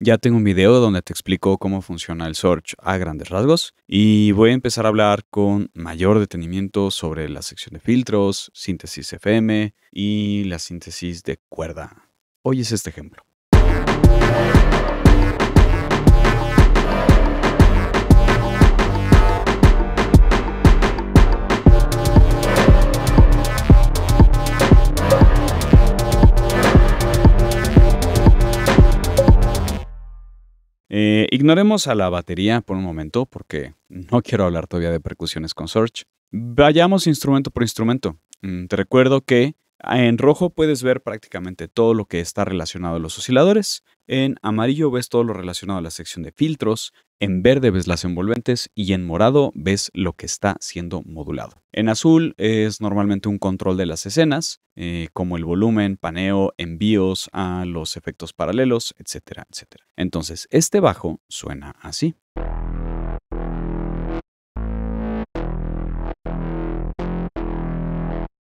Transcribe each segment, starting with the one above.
Ya tengo un video donde te explico cómo funciona el search a grandes rasgos y voy a empezar a hablar con mayor detenimiento sobre la sección de filtros, síntesis FM y la síntesis de cuerda. Hoy es este ejemplo. Eh, ignoremos a la batería por un momento porque no quiero hablar todavía de percusiones con Search. Vayamos instrumento por instrumento. Mm, te recuerdo que en rojo puedes ver prácticamente todo lo que está relacionado a los osciladores. En amarillo ves todo lo relacionado a la sección de filtros. En verde ves las envolventes y en morado ves lo que está siendo modulado. En azul es normalmente un control de las escenas, eh, como el volumen, paneo, envíos a los efectos paralelos, etcétera, etcétera. Entonces, este bajo suena así.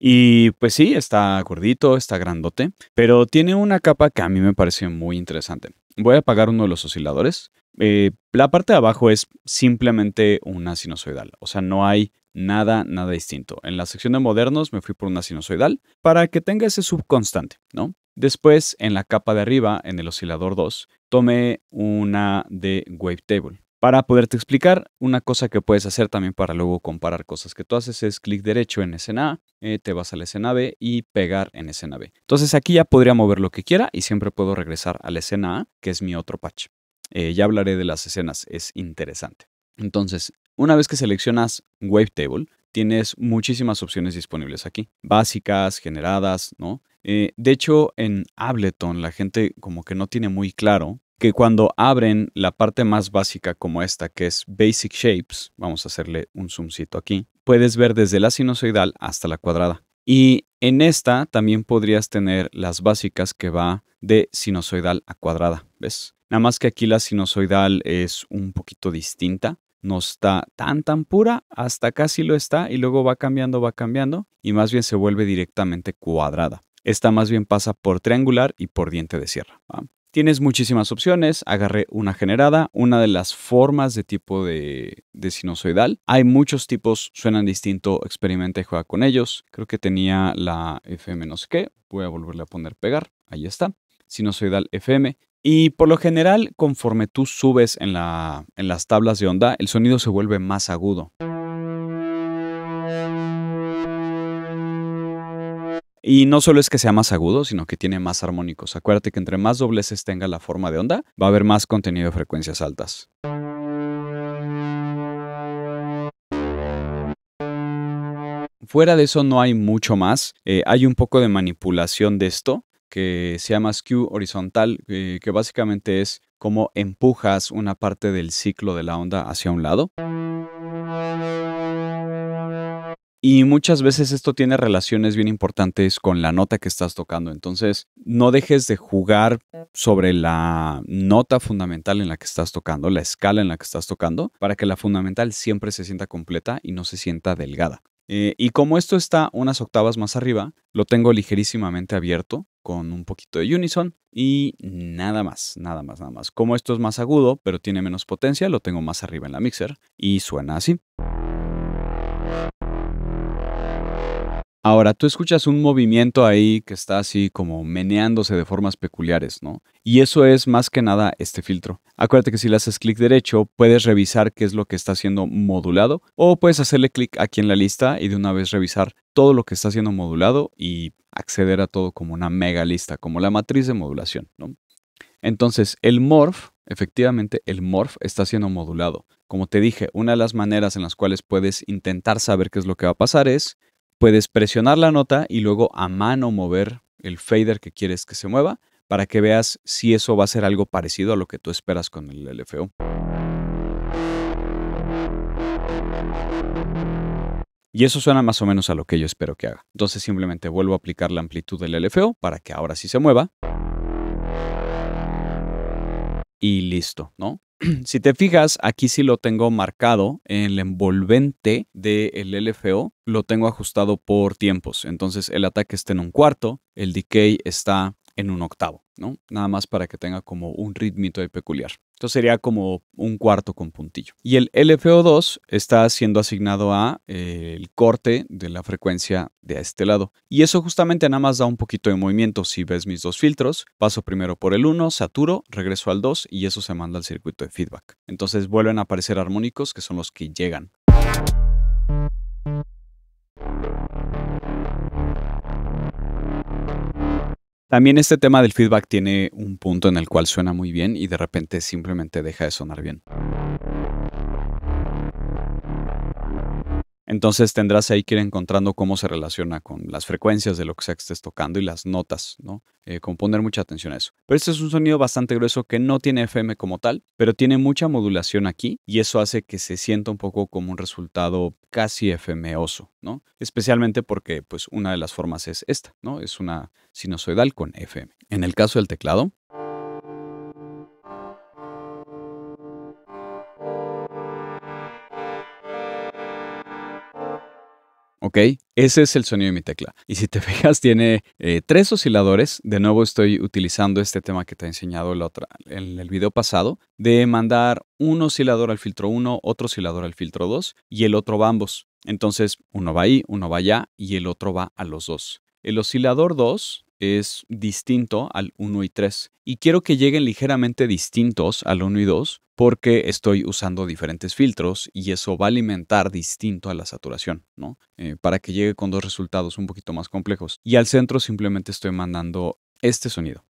Y pues sí, está gordito, está grandote, pero tiene una capa que a mí me pareció muy interesante. Voy a apagar uno de los osciladores. Eh, la parte de abajo es simplemente una sinusoidal, o sea, no hay nada, nada distinto. En la sección de modernos me fui por una sinusoidal para que tenga ese subconstante, ¿no? Después, en la capa de arriba, en el oscilador 2, tomé una de wavetable. Para poderte explicar, una cosa que puedes hacer también para luego comparar cosas que tú haces es clic derecho en escena A, eh, te vas a la escena B y pegar en escena B. Entonces aquí ya podría mover lo que quiera y siempre puedo regresar a la escena A, que es mi otro patch. Eh, ya hablaré de las escenas, es interesante. Entonces, una vez que seleccionas Wavetable, tienes muchísimas opciones disponibles aquí. Básicas, generadas, ¿no? Eh, de hecho, en Ableton la gente como que no tiene muy claro que cuando abren la parte más básica como esta, que es Basic Shapes, vamos a hacerle un zoomcito aquí, puedes ver desde la sinusoidal hasta la cuadrada. Y en esta también podrías tener las básicas que va de sinusoidal a cuadrada, ¿ves? Nada más que aquí la sinusoidal es un poquito distinta, no está tan tan pura, hasta casi lo está y luego va cambiando, va cambiando y más bien se vuelve directamente cuadrada. Esta más bien pasa por triangular y por diente de sierra. Tienes muchísimas opciones, agarré una generada, una de las formas de tipo de, sinusoidal. Hay muchos tipos, suenan distinto, experimenta y juega con ellos. Creo que tenía la FM no sé qué, voy a volverle a poner pegar, ahí está, sinusoidal FM. Y por lo general, conforme tú subes en, la, en las tablas de onda, el sonido se vuelve más agudo. Y no solo es que sea más agudo, sino que tiene más armónicos. Acuérdate que entre más dobleces tenga la forma de onda, va a haber más contenido de frecuencias altas. Fuera de eso no hay mucho más. Eh, hay un poco de manipulación de esto que se llama skew horizontal, eh, que básicamente es como empujas una parte del ciclo de la onda hacia un lado. Y muchas veces esto tiene relaciones bien importantes con la nota que estás tocando. Entonces, no dejes de jugar sobre la nota fundamental en la que estás tocando, la escala en la que estás tocando, para que la fundamental siempre se sienta completa y no se sienta delgada. Eh, y como esto está unas octavas más arriba, lo tengo ligerísimamente abierto con un poquito de unison y nada más, nada más, nada más. Como esto es más agudo, pero tiene menos potencia, lo tengo más arriba en la mixer y suena así. Ahora, tú escuchas un movimiento ahí que está así como meneándose de formas peculiares, ¿no? Y eso es más que nada este filtro. Acuérdate que si le haces clic derecho, puedes revisar qué es lo que está siendo modulado o puedes hacerle clic aquí en la lista y de una vez revisar todo lo que está siendo modulado y acceder a todo como una mega lista, como la matriz de modulación, ¿no? Entonces, el morph, efectivamente, el morph está siendo modulado. Como te dije, una de las maneras en las cuales puedes intentar saber qué es lo que va a pasar es puedes presionar la nota y luego a mano mover el fader que quieres que se mueva para que veas si eso va a ser algo parecido a lo que tú esperas con el LFO. Y eso suena más o menos a lo que yo espero que haga. Entonces simplemente vuelvo a aplicar la amplitud del LFO para que ahora sí se mueva. Y listo, ¿no? si te fijas, aquí sí lo tengo marcado en el envolvente del LFO, lo tengo ajustado por tiempos. Entonces el ataque está en un cuarto, el decay está en un octavo, ¿no? Nada más para que tenga como un ritmito de peculiar. esto sería como un cuarto con puntillo. Y el LFO2 está siendo asignado a eh, el corte de la frecuencia de este lado. Y eso justamente nada más da un poquito de movimiento. Si ves mis dos filtros, paso primero por el 1, saturo, regreso al 2 y eso se manda al circuito de feedback. Entonces vuelven a aparecer armónicos que son los que llegan. También este tema del feedback tiene un punto en el cual suena muy bien y de repente simplemente deja de sonar bien. Entonces tendrás ahí que ir encontrando cómo se relaciona con las frecuencias de lo que estés tocando y las notas, ¿no? Eh, con poner mucha atención a eso. Pero este es un sonido bastante grueso que no tiene FM como tal, pero tiene mucha modulación aquí y eso hace que se sienta un poco como un resultado casi FMoso, ¿no? Especialmente porque pues una de las formas es esta, ¿no? Es una sinusoidal con FM. En el caso del teclado, ¿ok? Ese es el sonido de mi tecla. Y si te fijas, tiene eh, tres osciladores. De nuevo estoy utilizando este tema que te he enseñado en el video pasado, de mandar un oscilador al filtro 1, otro oscilador al filtro 2 y el otro va a ambos. Entonces, uno va ahí, uno va allá y el otro va a los dos. El oscilador 2 es distinto al 1 y 3. Y quiero que lleguen ligeramente distintos al 1 y 2 porque estoy usando diferentes filtros y eso va a alimentar distinto a la saturación, ¿no? Eh, para que llegue con dos resultados un poquito más complejos. Y al centro simplemente estoy mandando este sonido.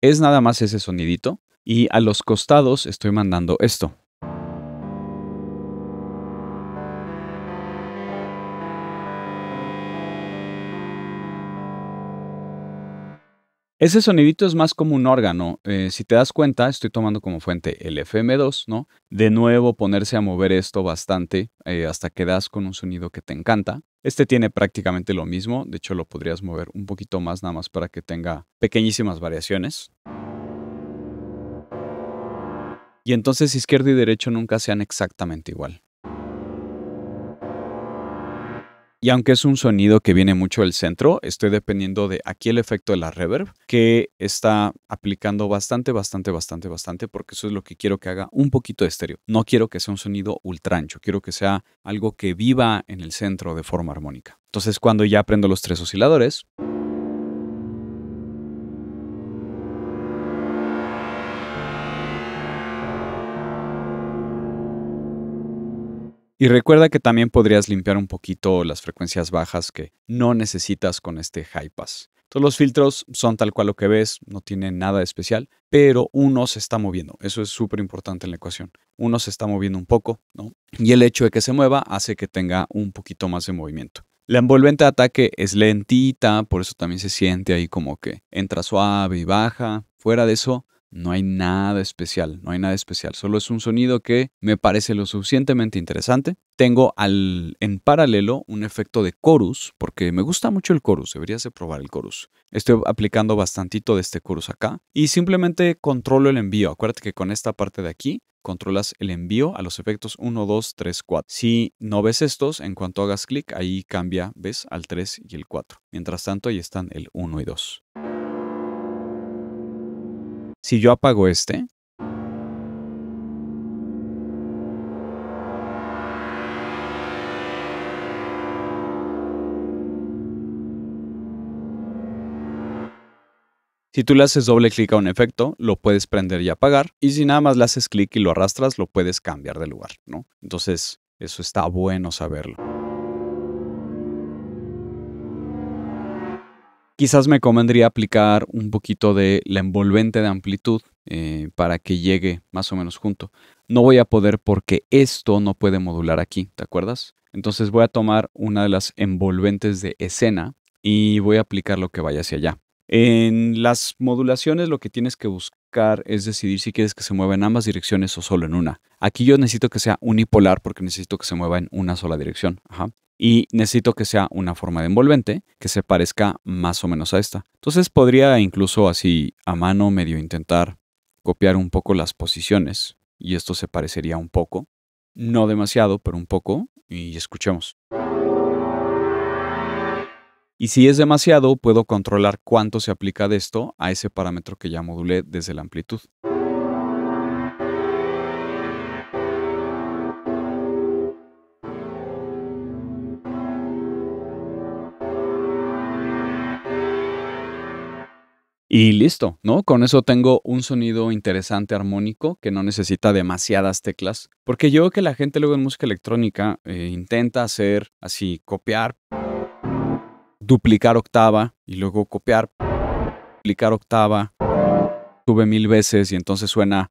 Es nada más ese sonidito y a los costados estoy mandando esto. Ese sonidito es más como un órgano. Eh, si te das cuenta, estoy tomando como fuente el FM2, ¿no? De nuevo, ponerse a mover esto bastante eh, hasta que das con un sonido que te encanta. Este tiene prácticamente lo mismo, de hecho lo podrías mover un poquito más nada más para que tenga pequeñísimas variaciones. Y entonces izquierdo y derecho nunca sean exactamente igual. Y aunque es un sonido que viene mucho del centro, estoy dependiendo de aquí el efecto de la reverb, que está aplicando bastante, bastante, bastante, bastante, porque eso es lo que quiero que haga un poquito de estéreo. No quiero que sea un sonido ultrancho quiero que sea algo que viva en el centro de forma armónica. Entonces, cuando ya aprendo los tres osciladores. Y recuerda que también podrías limpiar un poquito las frecuencias bajas que no necesitas con este high pass. Todos los filtros son tal cual lo que ves, no tienen nada de especial, pero uno se está moviendo. Eso es súper importante en la ecuación. Uno se está moviendo un poco, ¿no? Y el hecho de que se mueva hace que tenga un poquito más de movimiento. La envolvente de ataque es lentita, por eso también se siente ahí como que entra suave y baja. Fuera de eso, no hay nada especial, no hay nada especial. Solo es un sonido que me parece lo suficientemente interesante. Tengo al, en paralelo un efecto de chorus, porque me gusta mucho el chorus, deberías probar el chorus. Estoy aplicando bastantito de este chorus acá y simplemente controlo el envío. Acuérdate que con esta parte de aquí controlas el envío a los efectos 1, 2, 3, 4. Si no ves estos, en cuanto hagas clic, ahí cambia, ves, al 3 y el 4. Mientras tanto, ahí están el 1 y 2 si yo apago este, Si tú le haces doble clic a un efecto, lo puedes prender y apagar. Y si nada más le haces clic y lo arrastras, lo puedes cambiar de lugar, ¿no? Entonces, eso está bueno saberlo. Quizás me convendría aplicar un poquito de la envolvente de amplitud eh, para que llegue más o menos junto. No voy a poder porque esto no puede modular aquí, ¿te acuerdas? Entonces voy a tomar una de las envolventes de escena y voy a aplicar lo que vaya hacia allá. En las modulaciones lo que tienes que buscar es decidir si quieres que se mueva en ambas direcciones o solo en una. Aquí yo necesito que sea unipolar porque necesito que se mueva en una sola dirección. Ajá y necesito que sea una forma de envolvente que se parezca más o menos a esta. Entonces podría incluso así a mano medio intentar copiar un poco las posiciones y esto se parecería un poco, no demasiado, pero un poco y escuchemos. Y si es demasiado, puedo controlar cuánto se aplica de esto a ese parámetro que ya modulé desde la amplitud. Y listo, ¿no? Con eso tengo un sonido interesante armónico que no necesita demasiadas teclas. Porque yo que la gente luego en música electrónica eh, intenta hacer así, copiar, duplicar octava y luego copiar, duplicar octava, sube mil veces y entonces suena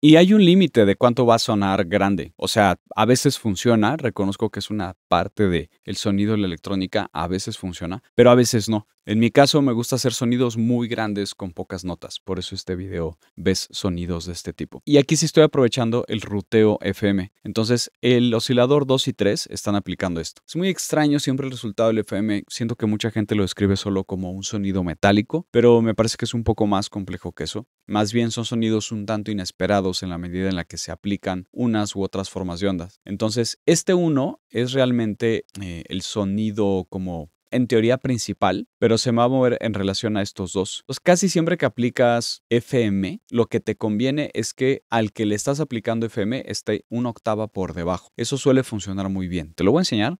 Y hay un límite de cuánto va a sonar grande. O sea, a veces funciona, reconozco que es una parte del el sonido de la electrónica, a veces funciona, pero a veces no. En mi caso me gusta hacer sonidos muy grandes con pocas notas, por eso este video ves sonidos de este tipo. Y aquí sí estoy aprovechando el ruteo FM. Entonces, el oscilador 2 y 3 están aplicando esto. Es muy extraño siempre el resultado del FM, siento que mucha gente lo describe solo como un sonido metálico, pero me parece que es un poco más complejo que eso más bien son sonidos un tanto inesperados en la medida en la que se aplican unas u otras formas de ondas. Entonces, este uno es realmente eh, el sonido como en teoría principal, pero se va a mover en relación a estos dos. Pues casi siempre que aplicas FM, lo que te conviene es que al que le estás aplicando FM esté una octava por debajo. Eso suele funcionar muy bien. Te lo voy a enseñar.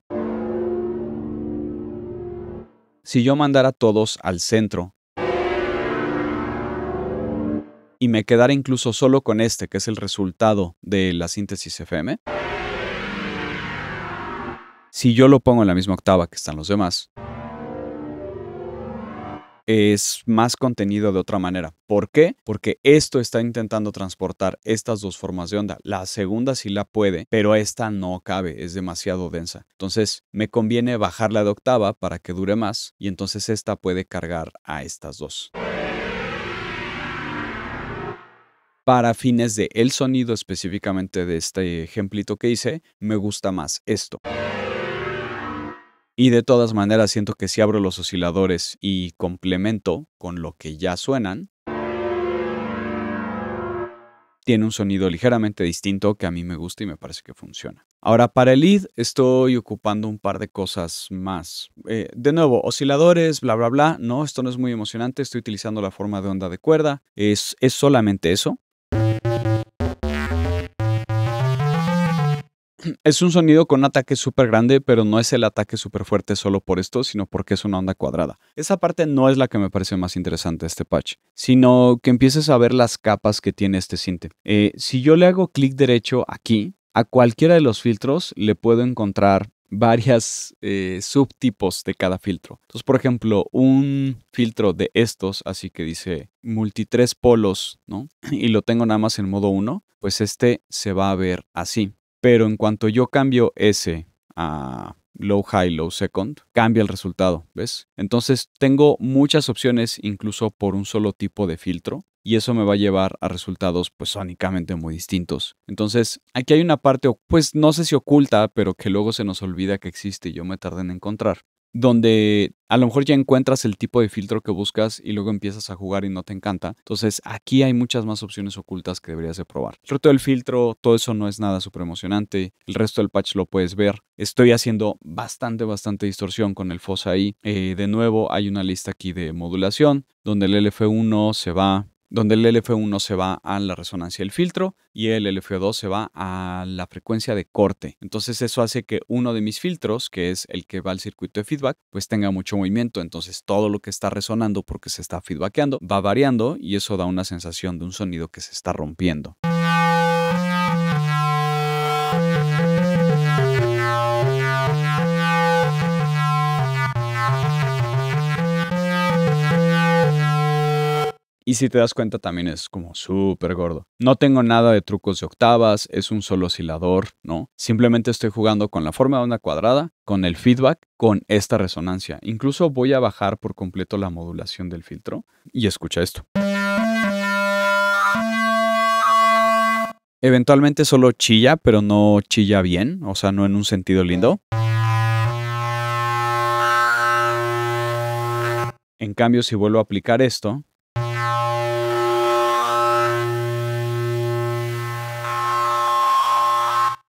Si yo mandara todos al centro y me quedara incluso solo con este, que es el resultado de la síntesis FM, si yo lo pongo en la misma octava que están los demás, es más contenido de otra manera. ¿Por qué? Porque esto está intentando transportar estas dos formas de onda. La segunda sí la puede, pero esta no cabe, es demasiado densa. Entonces me conviene bajarla de octava para que dure más y entonces esta puede cargar a estas dos para fines de el sonido específicamente de este ejemplito que hice, me gusta más esto. Y de todas maneras siento que si abro los osciladores y complemento con lo que ya suenan, tiene un sonido ligeramente distinto que a mí me gusta y me parece que funciona. Ahora, para el lead estoy ocupando un par de cosas más. Eh, de nuevo, osciladores, bla, bla, bla. No, esto no es muy emocionante. Estoy utilizando la forma de onda de cuerda. Es, es solamente eso. Es un sonido con un ataque súper grande, pero no es el ataque súper fuerte solo por esto, sino porque es una onda cuadrada. Esa parte no es la que me parece más interesante de este patch, sino que empieces a ver las capas que tiene este sinte. Eh, si yo le hago clic derecho aquí, a cualquiera de los filtros le puedo encontrar varias eh, subtipos de cada filtro. Entonces, por ejemplo, un filtro de estos, así que dice multi tres polos, ¿no? Y lo tengo nada más en modo 1, pues este se va a ver así. Pero en cuanto yo cambio ese a low high, low second, cambia el resultado, ¿ves? Entonces tengo muchas opciones incluso por un solo tipo de filtro y eso me va a llevar a resultados pues sónicamente muy distintos. Entonces, aquí hay una parte pues no sé si oculta, pero que luego se nos olvida que existe y yo me tardé en encontrar, donde a lo mejor ya encuentras el tipo de filtro que buscas y luego empiezas a jugar y no te encanta. Entonces aquí hay muchas más opciones ocultas que deberías de probar. El reto del filtro, todo eso no es nada súper emocionante. El resto del patch lo puedes ver. Estoy haciendo bastante, bastante distorsión con el FOSA ahí. Eh, de nuevo, hay una lista aquí de modulación donde el LF1 se va donde el LF1 se va a la resonancia del filtro y el lf 2 se va a la frecuencia de corte. Entonces eso hace que uno de mis filtros, que es el que va al circuito de feedback, pues tenga mucho movimiento. Entonces todo lo que está resonando porque se está feedbackeando va variando y eso da una sensación de un sonido que se está rompiendo. Y si te das cuenta, también es como súper gordo. No tengo nada de trucos de octavas, es un solo oscilador, ¿no? Simplemente estoy jugando con la forma de una cuadrada, con el feedback, con esta resonancia. Incluso voy a bajar por completo la modulación del filtro y escucha esto. Eventualmente solo chilla, pero no chilla bien, o sea, no en un sentido lindo. En cambio, si vuelvo a aplicar esto,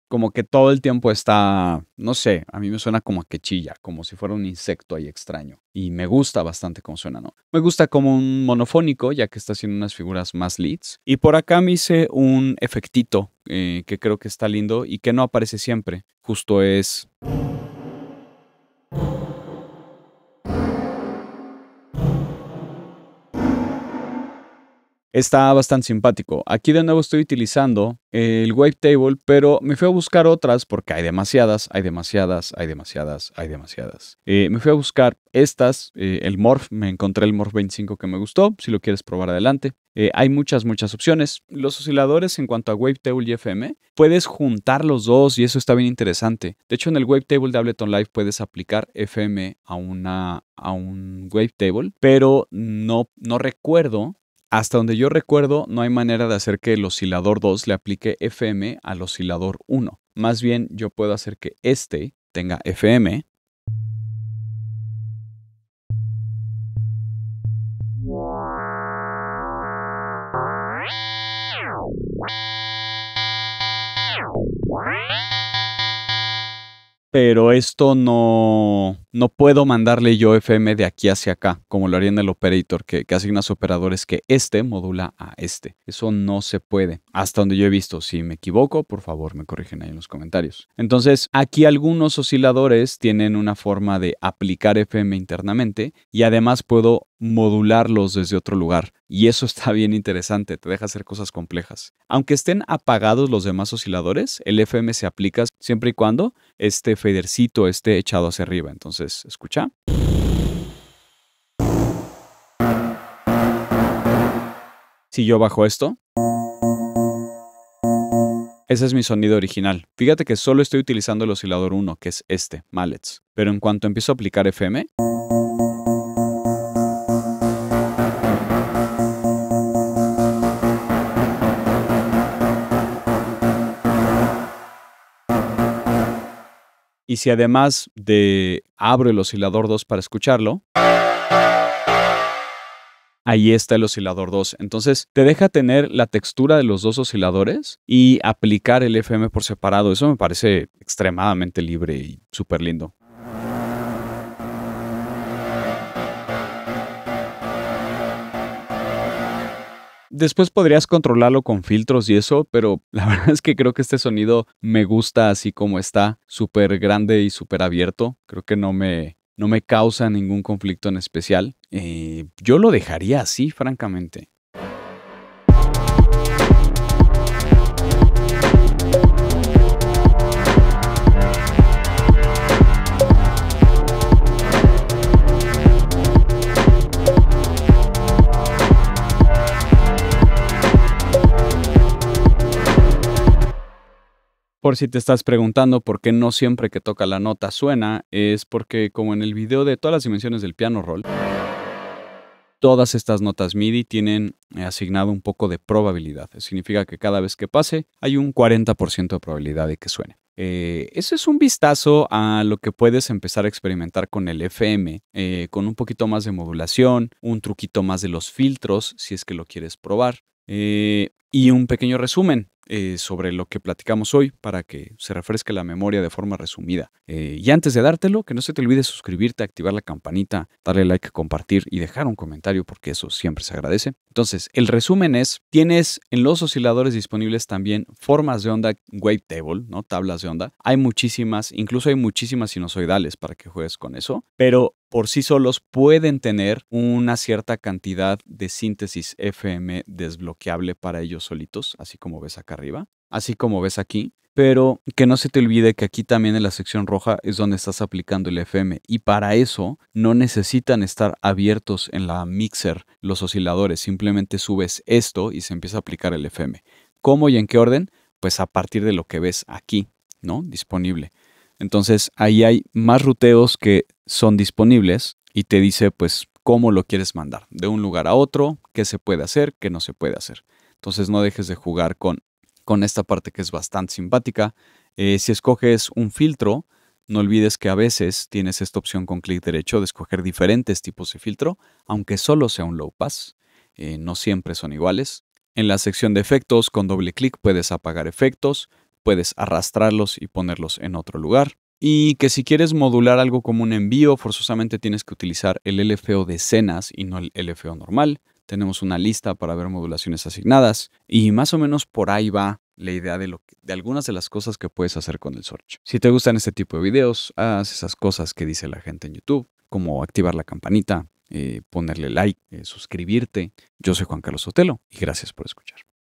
como que todo el tiempo está, no sé, a mí me suena como a que chilla, como si fuera un insecto ahí extraño. Y me gusta bastante cómo suena, ¿no? Me gusta como un monofónico, ya que está haciendo unas figuras más leads. Y por acá me hice un efectito eh, que creo que está lindo y que no aparece siempre. Justo es... está bastante simpático. Aquí de nuevo estoy utilizando eh, el wavetable, pero me fui a buscar otras porque hay demasiadas, hay demasiadas, hay demasiadas, hay demasiadas. Eh, me fui a buscar estas, eh, el Morph, me encontré el Morph 25 que me gustó, si lo quieres probar adelante. hay muchas, muchas opciones. Los osciladores en cuanto a Wavetable y FM, puedes juntar los dos y eso está bien interesante. De hecho, en el Wavetable de Ableton Live puedes aplicar FM a, una, a un Wavetable, pero no, no recuerdo hasta donde yo recuerdo, no hay manera de hacer que el oscilador 2 le aplique FM al oscilador 1. Más bien, yo puedo hacer que este tenga FM. Pero esto no no puedo mandarle yo FM de aquí hacia acá, como lo haría en el operator, que, asigna a que este modula a este. Eso no se puede. Hasta donde yo he visto, si me equivoco, por favor me corrigen ahí en los comentarios. Entonces, aquí algunos osciladores tienen una forma de aplicar FM internamente y además puedo modularlos desde otro lugar. Y eso está bien interesante, te deja hacer cosas complejas. Aunque estén apagados los demás osciladores, el FM se aplica siempre y cuando este fadercito esté echado hacia arriba. Entonces, escucha. Si yo bajo esto, ese es mi sonido original. Fíjate que solo estoy utilizando el oscilador 1, que es este, mallets. Pero en cuanto empiezo a aplicar FM, Y si además de abro el oscilador 2 para escucharlo, ahí está el oscilador 2. Entonces te deja tener la textura de los dos osciladores y aplicar el FM por separado. Eso me parece extremadamente libre y súper lindo. Después podrías controlarlo con filtros y eso, pero la verdad es que creo que este sonido me gusta así como está, súper grande y súper abierto. Creo que no me, no me causa ningún conflicto en especial. Eh, yo lo dejaría así, francamente. Por si te estás preguntando por qué no siempre que toca la nota suena, es porque como en el video de todas las dimensiones del piano roll, todas estas notas MIDI tienen eh, asignado un poco de probabilidad. significa que cada vez que pase hay un 40% de probabilidad de que suene. Eh, eso es un vistazo a lo que puedes empezar a experimentar con el FM, eh, con un poquito más de modulación, un truquito más de los filtros, si es que lo quieres probar, y un pequeño resumen. Eh, sobre lo que platicamos hoy para que se refresque la memoria de forma resumida. Eh, y antes de dártelo, que no se te olvide suscribirte, activar la campanita, darle like, compartir y dejar un comentario porque eso siempre se agradece. Entonces, el resumen es, tienes en los osciladores disponibles también formas de onda wavetable, ¿no? Tablas de onda. Hay muchísimas, incluso hay muchísimas sinusoidales para que juegues con eso, pero por sí solos pueden tener una cierta cantidad de síntesis FM desbloqueable para ellos solitos, así como ves acá arriba, así como ves aquí, pero que no se te olvide que aquí también en la sección roja es donde estás aplicando el FM y para eso no necesitan estar abiertos en la mixer los osciladores, simplemente subes esto y se empieza a aplicar el FM. ¿Cómo y en qué orden? Pues a partir de lo que ves aquí, ¿no? Disponible. Entonces ahí hay más ruteos que son disponibles y te dice pues cómo lo quieres mandar, de un lugar a otro, qué se puede hacer, qué no se puede hacer. Entonces no dejes de jugar con con esta parte que es bastante simpática. Eh, si escoges un filtro, no olvides que a veces tienes esta opción con clic derecho de escoger diferentes tipos de filtro, aunque solo sea un low pass. Eh, no siempre son iguales. En la sección de efectos, con doble clic puedes apagar efectos, puedes arrastrarlos y ponerlos en otro lugar. Y que si quieres modular algo como un envío, forzosamente tienes que utilizar el LFO de escenas y no el LFO normal tenemos una lista para ver modulaciones asignadas y más o menos por ahí va la idea de, lo de algunas de las cosas que puedes hacer con el search. Si te gustan este tipo de videos, haz esas cosas que dice la gente en YouTube, como activar la campanita, eh, ponerle like, eh, suscribirte. Yo soy Juan Carlos Sotelo y gracias por escuchar.